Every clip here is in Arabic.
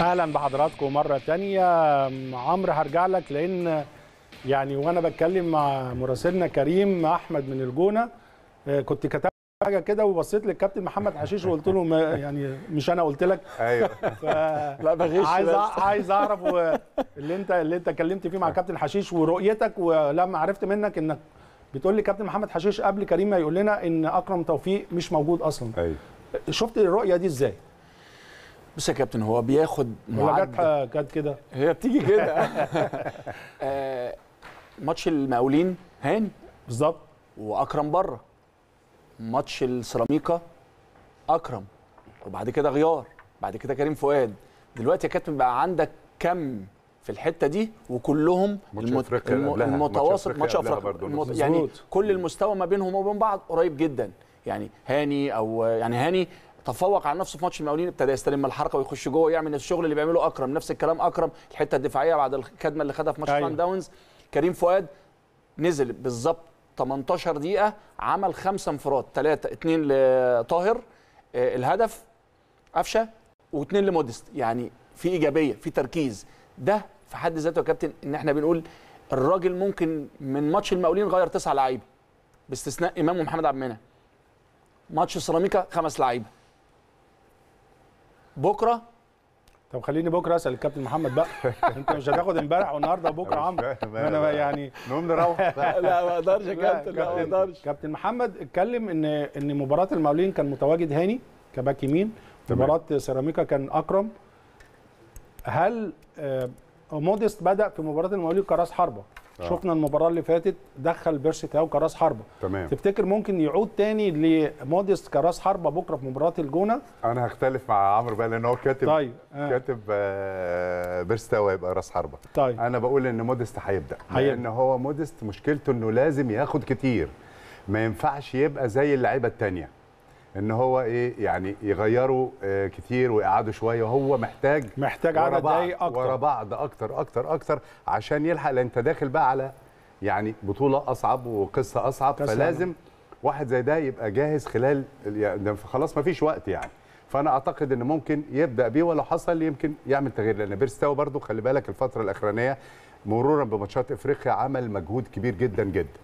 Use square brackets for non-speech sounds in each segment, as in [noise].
اهلا بحضراتكم مره تانية عمرو هرجع لك لان يعني وانا بتكلم مع مراسلنا كريم احمد من الجونه آه، كنت كتبت حاجه كده وبصيت للكابتن محمد حشيش وقلت له يعني مش انا قلت لك ايوه [laughs] [laughs] لا بغش عايز عايز اعرف اللي انت اللي انت اتكلمت فيه مع كابتن حشيش ورؤيتك ولما عرفت منك انك بتقول لي كابتن محمد حشيش قبل كريم ما يقول لنا ان اكرم توفيق مش موجود اصلا ايوه شفت الرؤيه دي ازاي؟ بص يا كابتن هو بياخد معدل هو جت كده هي بتيجي كده [laughs] آه ماتش المقاولين هاني بالظبط واكرم بره ماتش السيراميكا اكرم وبعد كده غيار بعد كده كريم فؤاد دلوقتي يا كابتن بقى عندك كم في الحته دي وكلهم المت... الم... المتواصل ماتش افريقيا المت... يعني كل المستوى ما بينهم وبين بعض قريب جدا يعني هاني او يعني هاني تفوق على نفسه في ماتش المقاولين ابتدى يستلم الحركه ويخش جوه ويعمل الشغل اللي بيعمله اكرم نفس الكلام اكرم الحته الدفاعيه بعد الكدمه اللي خدها في ماتش أيوة. داونز كريم فؤاد نزل بالظبط 18 دقيقه عمل خمسه انفراد ثلاثه اثنين لطاهر آه، الهدف قفشه واثنين لمودست يعني في ايجابيه في تركيز ده في حد ذاته يا كابتن ان احنا بنقول الراجل ممكن من ماتش المقاولين غير تسع لعيبه باستثناء امام ومحمد عبد المنعم ماتش سيراميكا خمس لعيبه بكره طب خليني بكره اسال الكابتن محمد بقى [laughs] انت مش هتاخد امبارح والنهارده وبكره عمرو انا أيوة. يعني نقوم نروح [laughs] لا ما اقدرش يا كابتن ما اقدرش كابتن محمد اتكلم ان ان مباراه المقاولين كان متواجد هاني كباك يمين مباراه سيراميكا كان اكرم هل آه، موديست بدا في مباراه المقاولين كراس حربه آه. شفنا المباراه اللي فاتت دخل بيرسي تاو كراس حربه تمام تفتكر ممكن يعود تاني لموديست كراس حربه بكره في مباراه الجونه انا هختلف مع عمرو بقى لان هو كاتب طيب. آه. كاتب آه بيرسي تاو هيبقى راس حربه طيب. انا بقول ان موديست هيبدا لان هو موديست مشكلته انه لازم ياخد كتير ما ينفعش يبقى زي اللعيبه الثانيه ان هو ايه يعني يغيروا آه، كتير ويقعدوا شويه وهو محتاج محتاج عدد دقايق اكتر ورا بعض اكتر اكتر اكتر عشان يلحق لان انت داخل بقى على يعني بطوله اصعب وقصه اصعب فلازم واحد زي ده يبقى جاهز خلال يعني خلاص ما فيش وقت يعني فانا اعتقد ان ممكن يبدا بيه ولو حصل يمكن يعمل تغيير لان بيرستاو برضو خلي بالك الفتره الاخرانيه مرورا بماتشات افريقيا عمل مجهود كبير جدا جدا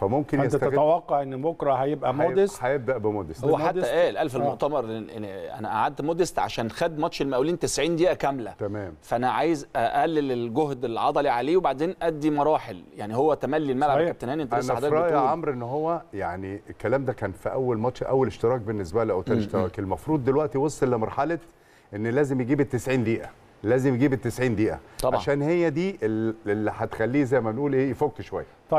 فممكن انت تتوقع ان بكره هيبقى موديست هيبدا بموديست هو حتى قال قال في آه. المؤتمر إن انا قعدت موديست عشان خد ماتش المقاولين 90 دقيقه كامله تمام فانا عايز اقلل الجهد العضلي عليه وبعدين ادي مراحل يعني هو تملي الملعب يا كابتن هاني انت لسه حضرتك بتقول انا عمرو ان هو يعني الكلام ده كان في اول ماتش اول اشتراك بالنسبه له او ثاني اشتراك المفروض دلوقتي وصل لمرحله ان لازم يجيب ال 90 دقيقه لازم يجيب ال 90 دقيقه طبعا. عشان هي دي اللي هتخليه زي ما نقول ايه يفك شويه طيب